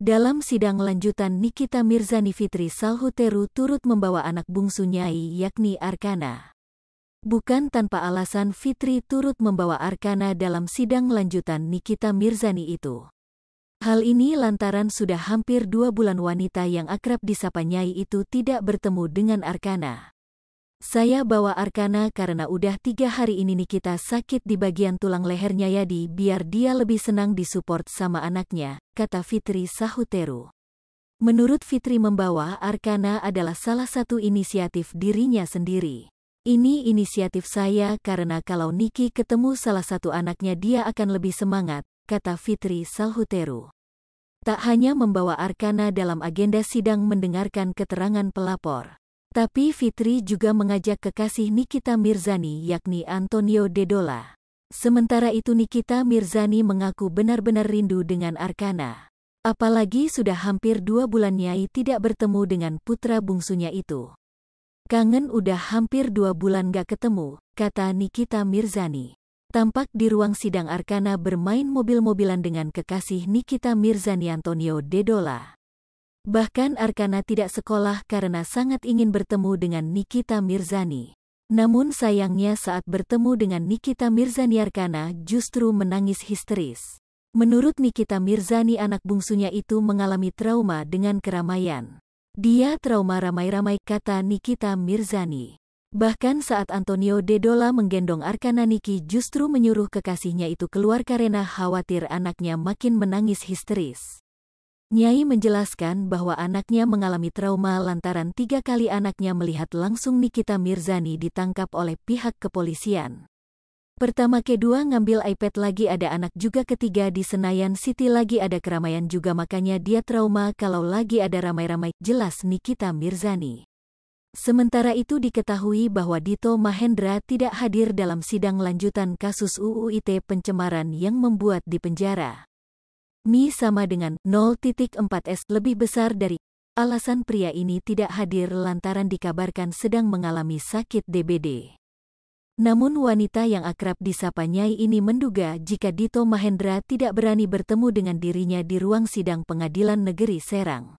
Dalam sidang lanjutan Nikita Mirzani Fitri Salhuteru turut membawa anak bungsu Nyai yakni Arkana. Bukan tanpa alasan Fitri turut membawa Arkana dalam sidang lanjutan Nikita Mirzani itu. Hal ini lantaran sudah hampir dua bulan wanita yang akrab disapa Nyai itu tidak bertemu dengan Arkana. Saya bawa Arkana karena udah tiga hari ini Nikita sakit di bagian tulang lehernya Yadi biar dia lebih senang disupport sama anaknya, kata Fitri Sahuteru. Menurut Fitri membawa Arkana adalah salah satu inisiatif dirinya sendiri. Ini inisiatif saya karena kalau Niki ketemu salah satu anaknya dia akan lebih semangat, kata Fitri Salhuteru. Tak hanya membawa Arkana dalam agenda sidang mendengarkan keterangan pelapor. Tapi Fitri juga mengajak kekasih Nikita Mirzani yakni Antonio Dedola. Sementara itu Nikita Mirzani mengaku benar-benar rindu dengan Arkana. Apalagi sudah hampir dua bulan Nyai tidak bertemu dengan putra bungsunya itu. Kangen udah hampir dua bulan gak ketemu, kata Nikita Mirzani. Tampak di ruang sidang Arkana bermain mobil-mobilan dengan kekasih Nikita Mirzani Antonio Dedola. Bahkan Arkana tidak sekolah karena sangat ingin bertemu dengan Nikita Mirzani. Namun sayangnya saat bertemu dengan Nikita Mirzani Arkana justru menangis histeris. Menurut Nikita Mirzani anak bungsunya itu mengalami trauma dengan keramaian. Dia trauma ramai-ramai kata Nikita Mirzani. Bahkan saat Antonio Dedola menggendong Arkana Niki justru menyuruh kekasihnya itu keluar karena khawatir anaknya makin menangis histeris. Nyai menjelaskan bahwa anaknya mengalami trauma lantaran tiga kali anaknya melihat langsung Nikita Mirzani ditangkap oleh pihak kepolisian. Pertama kedua ngambil iPad lagi ada anak juga ketiga di Senayan City lagi ada keramaian juga makanya dia trauma kalau lagi ada ramai-ramai, jelas Nikita Mirzani. Sementara itu diketahui bahwa Dito Mahendra tidak hadir dalam sidang lanjutan kasus UU ITE pencemaran yang membuat di penjara. Mi sama dengan 0.4S lebih besar dari Alasan pria ini tidak hadir lantaran dikabarkan sedang mengalami sakit DBD. Namun wanita yang akrab disapa Nyai ini menduga jika Dito Mahendra tidak berani bertemu dengan dirinya di ruang sidang pengadilan negeri Serang.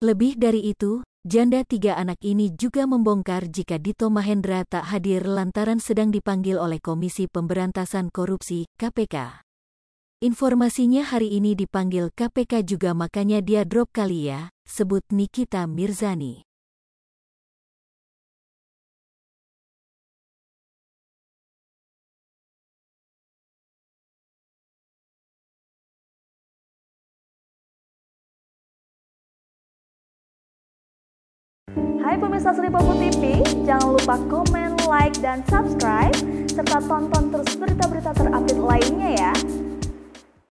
Lebih dari itu, janda tiga anak ini juga membongkar jika Dito Mahendra tak hadir lantaran sedang dipanggil oleh Komisi Pemberantasan Korupsi, KPK. Informasinya hari ini dipanggil KPK juga makanya dia drop kali ya, sebut Nikita Mirzani. Hai pemirsa Sri Popo TV, jangan lupa komen, like, dan subscribe, serta tonton terus berita-berita terupdate lainnya ya.